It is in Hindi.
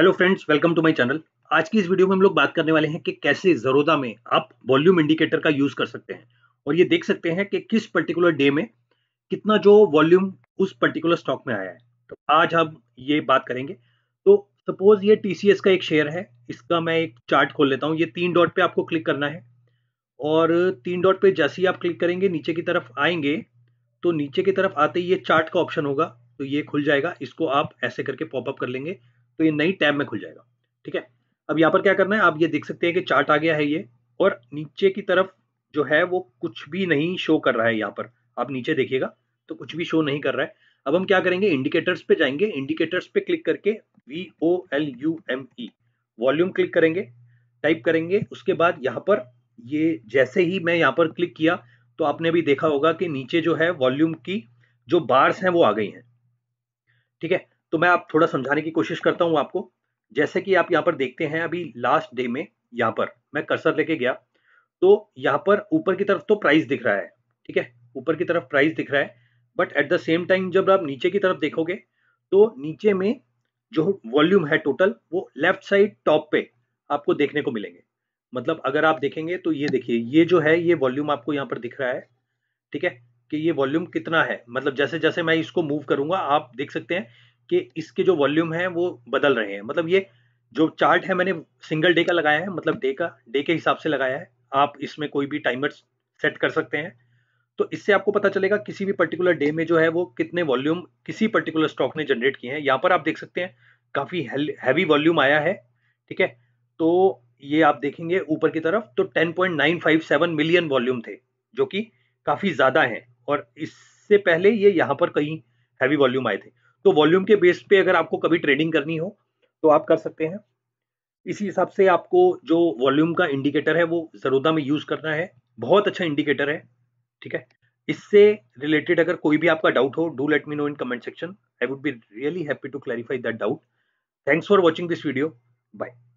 hello friends welcome to my channel आज की इस वीडियो में हम लोग बात करने वाले हैं कि कैसे जरोदा में आप वॉल्यूम इंडिकेटर का यूज कर सकते हैं और ये देख सकते हैं कि किस पर्टिकुलर डे में कितना जो वॉल्यूम उस पर्टिकुलर स्टॉक में आया है तो आज हम ये बात करेंगे तो सपोज ये टी का एक शेयर है इसका मैं एक चार्ट खोल लेता हूँ ये तीन डॉट पे आपको क्लिक करना है और तीन डॉट पे जैसे ही आप क्लिक करेंगे नीचे की तरफ आएंगे तो नीचे की तरफ आते ही ये चार्ट का ऑप्शन होगा तो ये खुल जाएगा इसको आप ऐसे करके पॉपअप कर लेंगे तो ये नई टैब में खुल जाएगा ठीक है अब यहाँ पर क्या करना है आप ये देख सकते हैं कि चार्ट आ गया है ये और नीचे की तरफ जो है वो कुछ भी नहीं शो कर रहा है यहाँ पर आप नीचे देखिएगा तो कुछ भी शो नहीं कर रहा है अब हम क्या करेंगे इंडिकेटर्स पे जाएंगे इंडिकेटर्स पे क्लिक करके V O L U M E volume click करेंगे टाइप करेंगे उसके बाद यहाँ पर ये जैसे ही मैं यहाँ पर क्लिक किया तो आपने भी देखा होगा कि नीचे जो है वॉल्यूम की जो बार्स हैं वो आ गई हैं ठीक है तो मैं आप थोड़ा समझाने की कोशिश करता हूँ आपको जैसे कि आप यहाँ पर देखते हैं अभी लास्ट डे में यहाँ पर मैं कर्सर लेके गया तो यहाँ पर ऊपर की तरफ तो प्राइस दिख रहा है ठीक है ऊपर की तरफ प्राइस दिख रहा है but at the same time जब आप नीचे की तरफ देखोगे तो नीचे में जो वॉल्यूम है टोटल वो लेफ्ट साइड टॉप पे आपको देखने को मिलेंगे मतलब अगर आप देखेंगे तो ये देखिए ये जो है ये वॉल्यूम आपको यहाँ पर दिख रहा है ठीक है कि ये वॉल्यूम कितना है मतलब जैसे जैसे मैं इसको मूव करूंगा आप देख सकते हैं कि इसके जो वॉल्यूम है वो बदल रहे हैं मतलब ये जो चार्ट है मैंने सिंगल डे का लगाया है मतलब डे का डे के हिसाब से लगाया है आप इसमें कोई भी टाइमर सेट कर सकते हैं तो इससे आपको पता चलेगा किसी भी पर्टिकुलर डे में जो है वो कितने वॉल्यूम किसी पर्टिकुलर स्टॉक ने जनरेट किए हैं यहाँ पर आप देख सकते हैं काफ़ी हैवी वॉल्यूम आया है ठीक है तो ये आप देखेंगे ऊपर की तरफ तो 10.957 मिलियन वॉल्यूम थे जो कि काफ़ी ज़्यादा है और इससे पहले ये यहाँ पर कहीं हैवी वॉल्यूम आए थे तो वॉल्यूम के बेस पे अगर आपको कभी ट्रेडिंग करनी हो तो आप कर सकते हैं इसी हिसाब से आपको जो वॉल्यूम का इंडिकेटर है वो जरूदा में यूज करना है बहुत अच्छा इंडिकेटर है ठीक है इससे रिलेटेड अगर कोई भी आपका डाउट हो do let me know in comment section I would be really happy to clarify that doubt thanks for watching this video bye